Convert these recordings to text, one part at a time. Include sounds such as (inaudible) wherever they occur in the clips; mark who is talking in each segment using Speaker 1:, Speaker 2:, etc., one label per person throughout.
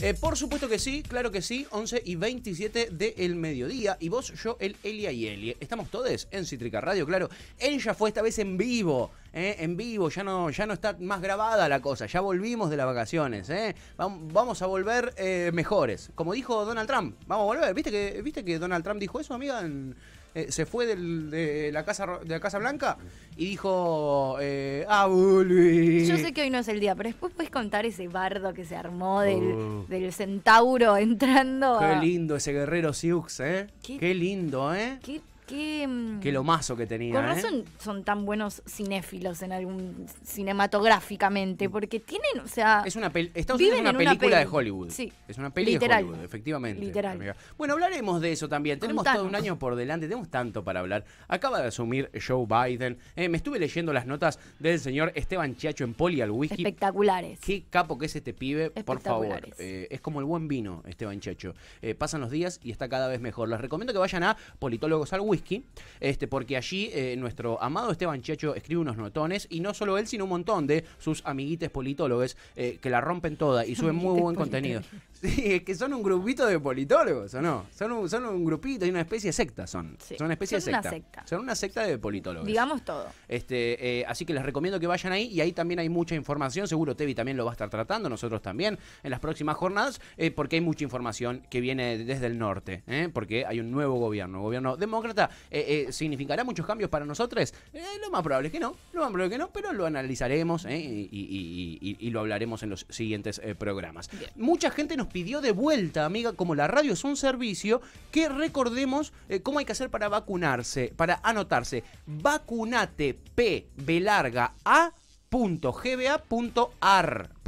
Speaker 1: Eh, por supuesto que sí, claro que sí, 11 y 27 del mediodía. Y vos, yo, el Elia y Elie. Estamos todos en Citrica Radio, claro. ella fue esta vez en vivo, eh, en vivo, ya no, ya no está más grabada la cosa, ya volvimos de las vacaciones. Eh. Vamos a volver mejores. Como dijo Donald Trump, vamos a volver. ¿Viste que, ¿Viste que Donald Trump dijo eso, amiga? En, eh, se fue de, la casa, de Casa Blanca y dijo, eh, ah, Yo sé que
Speaker 2: hoy no es el día, pero después puedes contar ese bardo que se armó del, oh. centauro entrando. Qué
Speaker 1: lindo ese guerrero siux ¿eh? Qué, lindo, ¿eh?
Speaker 2: Qué, lo mm,
Speaker 1: lomazo que tenía. Con ¿eh? razón
Speaker 2: son tan buenos cinéfilos en algún cinematográficamente, mm. porque tienen, o sea. Es
Speaker 1: una una película de Hollywood. Sí. Es una película de Hollywood, efectivamente. Literal. Bueno, hablaremos de eso también. Tenemos todo un año por delante, tenemos tanto para hablar. Acaba de asumir Joe Biden. Eh, me estuve leyendo las notas del señor Esteban Chiacho en Poli al Whisky. Espectaculares. Qué capo que es este pibe, por favor. Eh, es como el buen vino, Esteban Chiacho. pasan los días y está cada vez mejor. Les recomiendo que vayan a Politólogos al Whisky este, porque allí eh, nuestro amado Esteban Checho escribe unos notones, y no solo él, sino un montón de sus amiguites politólogos eh, que la rompen toda y suben muy buen contenido. (laughs) es que son un grupito de politólogos, ¿o no? Son un, son un grupito, y una especie de secta son. son una secta. Son una secta de politólogos. Digamos todo. Este, eh, así que les recomiendo que vayan ahí y ahí también hay mucha información. Seguro Tevi también lo va a estar tratando, nosotros también, en las próximas jornadas, porque hay mucha información que viene desde el norte, porque hay un nuevo gobierno, gobierno demócrata eh, eh, ¿significará muchos cambios para nosotros? Eh, lo más probable es que no, lo más probable que no, pero lo analizaremos y, lo hablaremos en los siguientes programas. Mucha gente nos pidió de vuelta, amiga, como la radio es un servicio, que recordemos cómo hay que hacer para vacunarse, para anotarse. Vacunate A.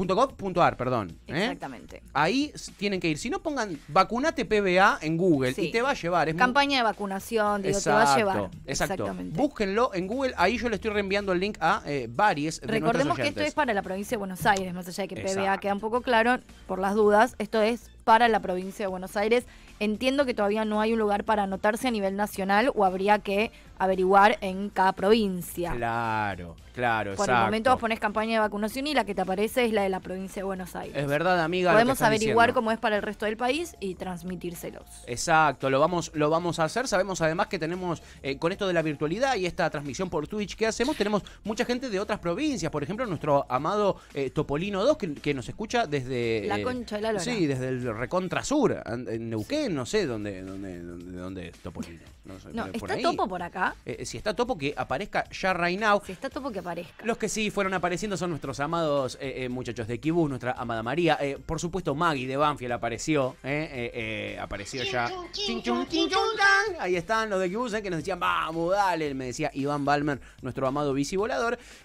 Speaker 1: .gov.ar, perdón. ¿eh? Exactamente. Ahí tienen que ir. Si no, pongan vacunate PBA en Google y te va a llevar. Es Campaña
Speaker 2: de vacunación, digo, te va a llevar. Exacto.
Speaker 1: Búsquenlo en Google. Ahí yo le estoy reenviando el link a eh, varios. Recordemos que esto es para
Speaker 2: la provincia de Buenos Aires, más allá de que PBA queda un poco claro, por las dudas, esto es para la provincia de Buenos Aires. Entiendo que todavía no hay un lugar para anotarse a nivel nacional o habría que averiguar en cada provincia.
Speaker 1: Claro, claro. Por el momento
Speaker 2: vos pones campaña de vacunación y la que te aparece es la de la provincia de Buenos Aires. Es
Speaker 1: verdad, amiga. Podemos averiguar
Speaker 2: cómo es para el resto del país y transmitírselos.
Speaker 1: Exacto, lo vamos, lo vamos a hacer. Sabemos además que tenemos, eh, con esto de la virtualidad y esta transmisión por Twitch que hacemos, tenemos mucha gente de otras provincias. Por ejemplo, nuestro amado eh, Topolino 2, que, nos escucha desde. La eh, concha de la Sí, desde el Recontra Sur, en Neuquén, no sé dónde, dónde, dónde, es Topolino. No, ¿está Topo por acá? si está Topo, que aparezca ya right now. Si está
Speaker 2: Topo, que aparezca.
Speaker 1: Los que sí fueron apareciendo son nuestros amados muchachos. Los de Kibus, nuestra amada María. Eh, por supuesto, Maggie de Banfield apareció. apareció ya. Ahí están los de Kibus que nos decían, vamos, dale. Me decía Iván Balmer, nuestro amado bici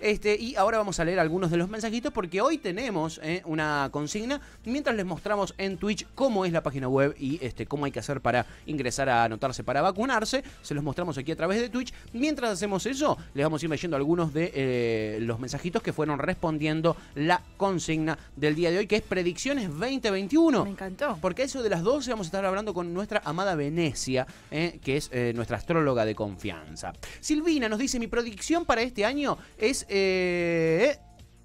Speaker 1: Este, y ahora vamos a leer algunos de los mensajitos porque hoy tenemos eh, una consigna. Mientras les mostramos en Twitch cómo es la página web y este, cómo hay que hacer para ingresar a anotarse para vacunarse. Se los mostramos aquí a través de Twitch. Mientras hacemos eso, les vamos a ir leyendo algunos de eh, los mensajitos que fueron respondiendo la consigna signa del día de hoy, que es Predicciones 2021. Me encantó. Porque eso de las 12 vamos a estar hablando con nuestra amada Venecia, eh, que es eh, nuestra astróloga de confianza. Silvina nos dice, mi predicción para este año es... Eh,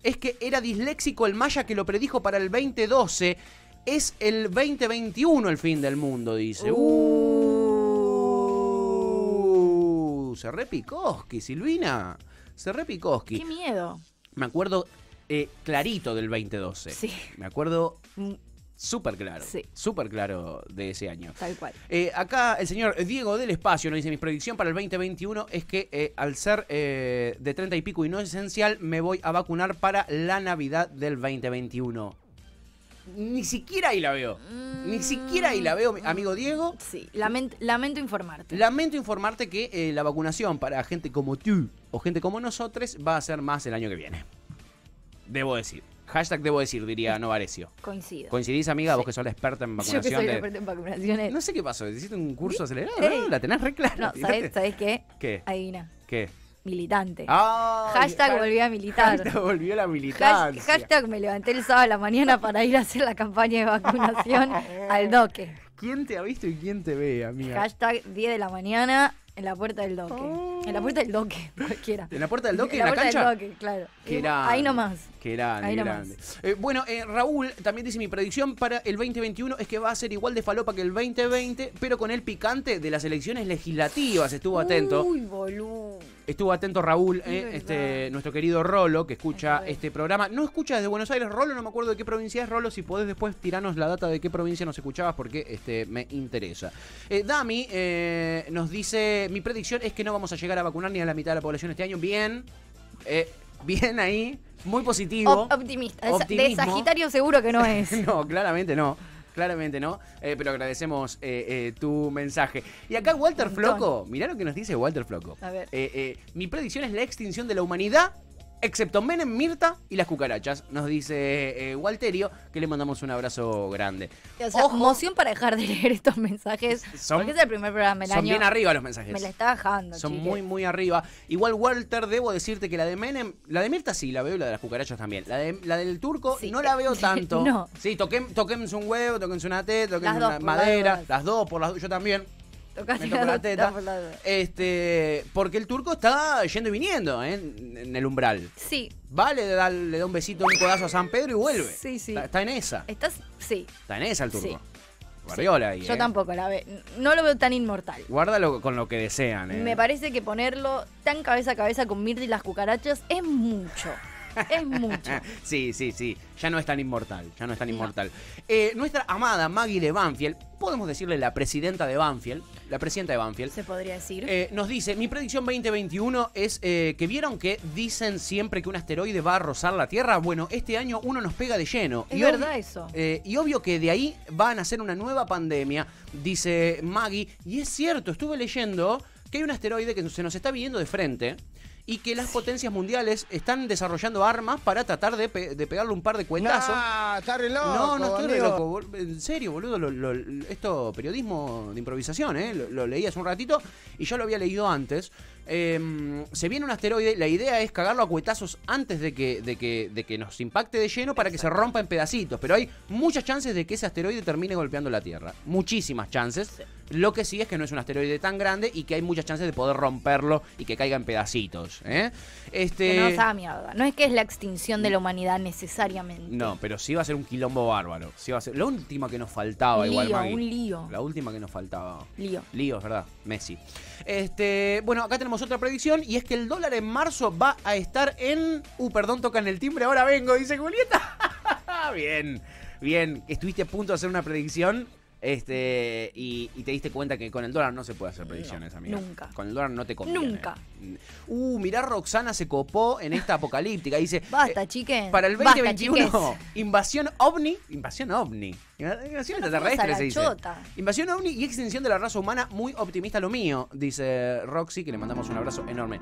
Speaker 1: es que era disléxico el Maya que lo predijo para el 2012. Es el 2021 el fin del mundo, dice. Uh. Uh. se Silvina. Se repicó. Qué miedo. Me acuerdo eh, clarito del 2012. Sí. Me acuerdo mm, súper claro. Sí. Súper claro de ese año. Tal cual. Eh, acá el señor Diego del Espacio nos dice, mi predicción para el 2021 es que eh, al ser de 30 y pico y no esencial, me voy a vacunar para la Navidad del 2021. Ni siquiera ahí la veo. Ni siquiera ahí la veo, mm. amigo Diego. Sí, lamento informarte. Lamento informarte que la vacunación para gente como tú o gente como nosotros va a ser más el año que viene. Debo decir. Hashtag debo decir, diría Novarecio. Coincido. ¿Coincidís, amiga? Vos que sos la experta en vacunaciones. (laughs) Yo soy la experta en vacunaciones. No sé qué pasó. ¿Hiciste un curso acelerado? La tenés re clara. No, ¿sabés,
Speaker 2: qué? ¿Qué? Adivina. ¿Qué? militante. Ah,
Speaker 1: hashtag volví
Speaker 2: a militar. Hashtag (laughs)
Speaker 1: volvió la militancia. Hashtag,
Speaker 2: me levanté el sábado a la mañana para ir a hacer la campaña de vacunación (laughs) al doque.
Speaker 1: ¿Quién te ha visto y quién te ve, amiga?
Speaker 2: Hashtag 10 de la mañana en la puerta del doque. En la oh. puerta del doque, (laughs) cualquiera. En la puerta del doque, en la, ¿En la puerta del doque, claro. Ahí nomás.
Speaker 1: Qué Ahí Grande. Eh, bueno, eh, Raúl también dice: mi predicción para el 2021 es que va a ser igual de falopa que el 2020, pero con el picante de las elecciones legislativas. Estuvo atento.
Speaker 2: Uy, boludo.
Speaker 1: Estuvo atento Raúl, eh, este, nuestro querido Rolo, que escucha este programa. No escucha desde Buenos Aires, Rolo, no me acuerdo de qué provincia es Rolo. Si podés después tirarnos la data de qué provincia nos escuchabas, porque este, me interesa. Dami nos dice mi predicción es que no vamos a llegar a vacunar ni a la mitad de la población este año. Bien, eh, bien ahí, muy positivo. optimista. De Sagitario
Speaker 2: seguro que no es. (laughs)
Speaker 1: no, claramente no. Claramente no, eh, pero agradecemos eh, tu mensaje. Y acá Walter Floco, mirá lo que nos dice Walter Floco. A ver. mi predicción es la extinción de la humanidad Excepto Menem, Mirta y las cucarachas, nos dice eh, Walterio, que le mandamos un abrazo grande.
Speaker 2: O Ojo, moción para dejar de leer estos mensajes.
Speaker 1: (laughs) porque es el
Speaker 2: primer programa del son bien arriba los mensajes. Me la está bajando. Son muy,
Speaker 1: muy arriba. Igual, Walter, debo decirte que la de Menem, la de Mirta sí la veo y la de las cucarachas también. La, de, la del turco no la veo (laughs) tanto. Sí, toquemos un huevo, toquemos una té, toquemos una madera. Las dos, por las dos, yo también.
Speaker 2: (laughs)
Speaker 1: Este, porque el turco está yendo y viniendo ¿eh? en el umbral. Sí. Va, le da, un besito, un codazo a San Pedro y vuelve. Está, en esa. Estás, sí. Está en esa el turco. Guardiola Yo ¿eh? tampoco
Speaker 2: la veo. No lo veo tan inmortal.
Speaker 1: Guárdalo con lo que desean. ¿eh? Me
Speaker 2: parece que ponerlo tan cabeza a cabeza con Mirti y las cucarachas es mucho es mucho. (laughs)
Speaker 1: sí, sí, sí. Ya no es tan inmortal. Ya no es tan inmortal. Eh, nuestra amada Maggie de Banfield, podemos decirle la presidenta de Banfield, la presidenta de Banfield. Se podría decir. Eh, nos dice: Mi predicción 2021 es eh, que vieron que dicen siempre que un asteroide va a rozar la Tierra. Bueno, este año uno nos pega de lleno. Es verdad eso. y obvio que de ahí van a nacer una nueva pandemia, dice Maggie. Y es cierto, estuve leyendo que hay un asteroide que se nos está viendo de frente y que las potencias mundiales están desarrollando armas para tratar de, pegarle un par de cuentazos. ¡Ah, está re loco, no, no estoy re loco. En serio, boludo, lo, esto periodismo de improvisación, ¿eh? Lo, lo, leí hace un ratito y yo lo había leído antes. Em, se viene un asteroide, la idea es cagarlo a cuetazos antes de que, de que, de que nos impacte de lleno para que se rompa en pedacitos, pero hay muchas chances de que ese asteroide termine golpeando la Tierra, muchísimas chances. Lo que sí es que no es un asteroide tan grande y que hay muchas chances de poder romperlo y que caiga en pedacitos. ¿eh? Este... Que no
Speaker 2: mierda. No es que es la extinción de la humanidad necesariamente.
Speaker 1: No, pero sí va a ser un quilombo bárbaro. Sí va a ser... La última que nos faltaba, igual, un lío. La última que nos faltaba. Lío. Lío, verdad. Messi. Este, bueno, acá tenemos otra predicción y es que el dólar en marzo va a estar en. Uh, perdón, tocan el timbre, ahora vengo, dice Julieta. (laughs) bien, bien. Estuviste a punto de hacer una predicción este, y, te diste cuenta que con el dólar no se puede hacer predicciones, amigo Nunca. Con el dólar no te conviene. Nunca. Uh, mirá, Roxana se copó en esta apocalíptica. Dice.
Speaker 2: Basta, eh, chiquen. Para el 2021,
Speaker 1: invasión ovni. Invasión ovni. Invasión extraterrestre, se dice. Invasión ovni y extinción de la raza humana. Muy optimista lo mío, dice Roxy, que le mandamos un abrazo enorme.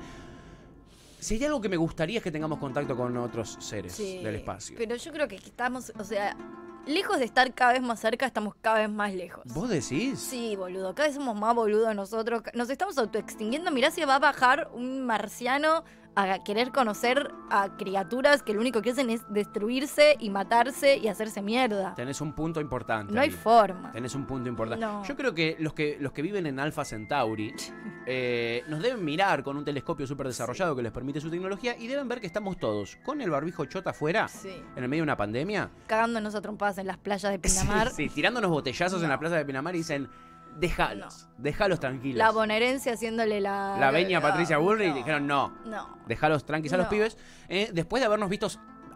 Speaker 1: si hay algo que me gustaría es que tengamos contacto con otros seres del espacio.
Speaker 2: Pero yo creo que estamos, o sea, lejos de estar cada vez más cerca, estamos cada vez más lejos. ¿Vos decís? Sí, boludo. Cada vez somos más boludos nosotros. Nos estamos autoextinguiendo. Mirá si va a bajar un marciano a querer conocer a criaturas que lo único que hacen es destruirse y matarse y hacerse mierda.
Speaker 1: Tenés un punto importante. No hay forma. Tenés un punto importante. Yo creo que los que, los que viven en Alpha Centauri (laughs) eh, nos deben mirar con un telescopio súper desarrollado que les permite su tecnología y deben ver que estamos todos con el barbijo chota afuera, en el medio de una pandemia.
Speaker 2: Cagándonos a trompadas
Speaker 1: en las playas de (laughs) Pinamar. sí, tirándonos botellazos en la plaza de Pinamar y dicen Dejalos. déjalos tranquilos. La
Speaker 2: bonaerense haciéndole la. La veña Patricia Burry y
Speaker 1: dijeron no. No. Dejalos tranquilos a los pibes. Eh, después de habernos visto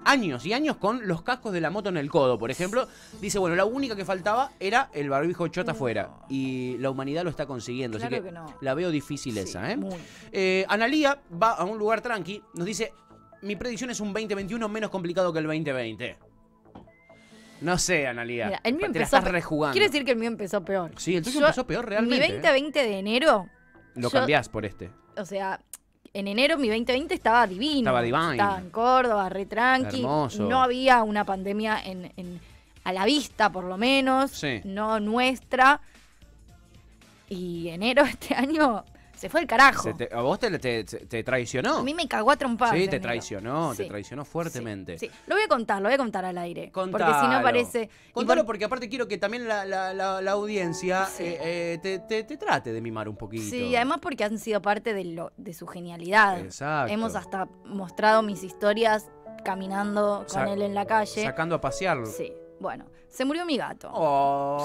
Speaker 1: años y años con los cascos de la moto en el codo, por ejemplo. Dice, bueno, la única que faltaba era el barbijo chota afuera. Y la humanidad lo está consiguiendo. Claro que, no. la veo difícil esa, ¿eh? ¿eh? Analía va a un lugar tranqui, nos dice, mi predicción es un 2021 menos complicado que el 2020. No sé, Analia. el mío empezó. estás rejugando. Quiero
Speaker 2: decir que el mío empezó peor. Sí, el tuyo empezó peor realmente. Mi 2020 ¿eh? de enero.
Speaker 1: Lo cambiás por este.
Speaker 2: O sea, en enero mi 2020 estaba divino. Estaba divino. Estaba en Córdoba, re tranqui. No había una pandemia a la vista, por lo menos. Sí. No nuestra. Y enero este año se fue el carajo.
Speaker 1: a vos te, traicionó. A mí
Speaker 2: me cagó a trompar. Sí, te traicionó, te
Speaker 1: traicionó fuertemente. Sí, Lo voy a contar, lo voy a contar al aire. Porque si no parece. Contalo porque aparte quiero que también la, audiencia eh, eh, te, trate de mimar un poquito. Sí, además
Speaker 2: porque han sido parte de, lo, de su genialidad. Hemos hasta mostrado mis historias caminando con él en la calle.
Speaker 1: Sacando a pasearlo. Sí.
Speaker 2: Bueno, se murió mi gato.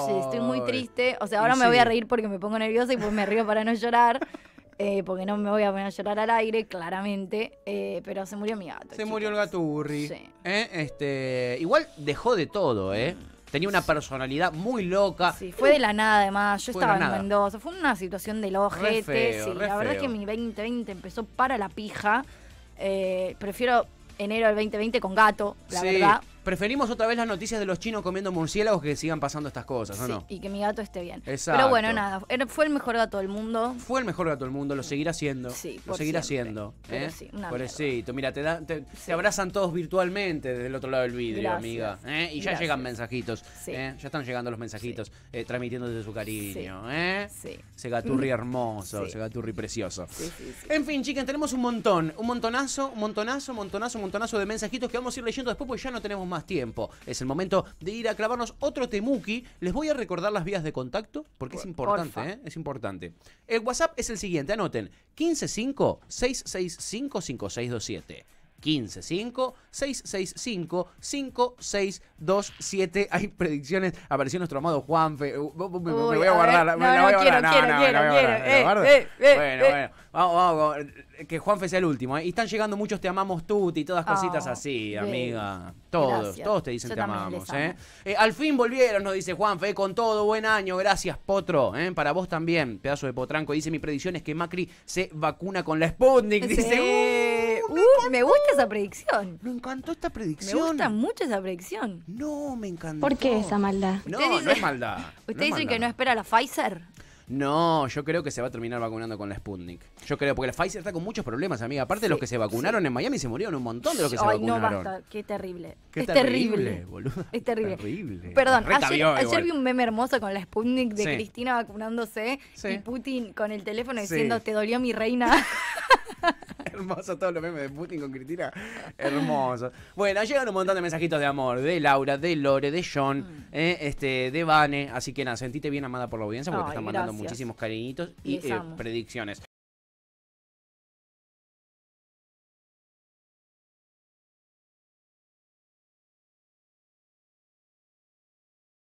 Speaker 2: sí, estoy muy triste. O sea, ahora me voy a reír porque me pongo nerviosa y pues me río para no llorar. (laughs) Eh, porque no me voy a poner a llorar al aire, claramente, eh, pero se murió mi gato.
Speaker 1: Se murió el gato Sí. Eh, este, igual dejó de todo, ¿eh? Tenía una personalidad muy loca. Sí, fue de la
Speaker 2: nada además. Yo estaba en Mendoza. Fue una situación de los jete, la verdad es que mi 2020 empezó para la pija. prefiero enero del 2020 con gato, la verdad
Speaker 1: preferimos otra vez las noticias de los chinos comiendo murciélagos que sigan pasando estas cosas, sí,
Speaker 2: Y que mi gato esté bien. Exacto. Pero bueno, nada, fue el mejor gato del mundo.
Speaker 1: Fue el mejor gato del mundo, lo seguirá haciendo Sí, lo seguirá haciendo siendo. ¿eh? Sí, Pobrecito, mira, te, abrazan todos virtualmente desde el otro lado del vidrio, amiga. ¿eh? Y ya llegan mensajitos. ¿eh? Ya están llegando los mensajitos eh, desde su cariño. ¿eh? Ese gaturri (laughs) hermoso, ese gaturri precioso. En fin, chicas, tenemos un montón, un montonazo, un montonazo, un montonazo, un montonazo de mensajitos que vamos a ir leyendo después porque ya no tenemos más tiempo. Es el momento de ir a clavarnos otro temuki. Les voy a recordar las vías de contacto porque es importante, ¿eh? es importante. El WhatsApp es el siguiente, anoten, 155 665 5627. 155 665 5627. Hay predicciones. Apareció nuestro amado Juanfe. Uh, me, voy a, guardar. no, quiero, Quiero, quiero, eh, eh, eh, bueno, bueno. Vamos, Que Juanfe sea el último. Y están llegando muchos te amamos Tuti y todas cositas ah, así, amiga. Todos, todos te dicen te amamos. al fin volvieron, nos dice Juanfe. Con todo, buen año. Gracias, Potro. Para vos también, pedazo de potranco. Dice: Mi predicción es que Macri se vacuna con la Sputnik. Dice: Uh,
Speaker 2: me, gusta esa predicción. Me encantó esta predicción. Me gusta mucho esa predicción. No, me encantó. ¿Por qué esa maldad? No, no es
Speaker 1: maldad. ¿Usted dice que no
Speaker 2: espera la Pfizer?
Speaker 1: No, yo creo que se va a terminar vacunando con la Sputnik. Yo creo, porque la Pfizer está con muchos problemas, amiga. Aparte los que se vacunaron en Miami, se murieron un montón de los que se vacunaron. No, basta,
Speaker 2: qué terrible. es terrible, boludo.
Speaker 1: Es terrible. Perdón, ayer, vi
Speaker 2: un meme hermoso con la Sputnik de Cristina vacunándose y Putin con el teléfono diciendo, te dolió mi reina. (laughs)
Speaker 1: hermoso, (laughs) todos los memes de Putin con Cristina. Hermoso. Bueno, llegan un montón de mensajitos de amor de Laura, de Lore, de John, mm. eh, este, de Vane. Así que nada, sentite bien amada por la audiencia porque te están mandando muchísimos cariñitos y eh, predicciones.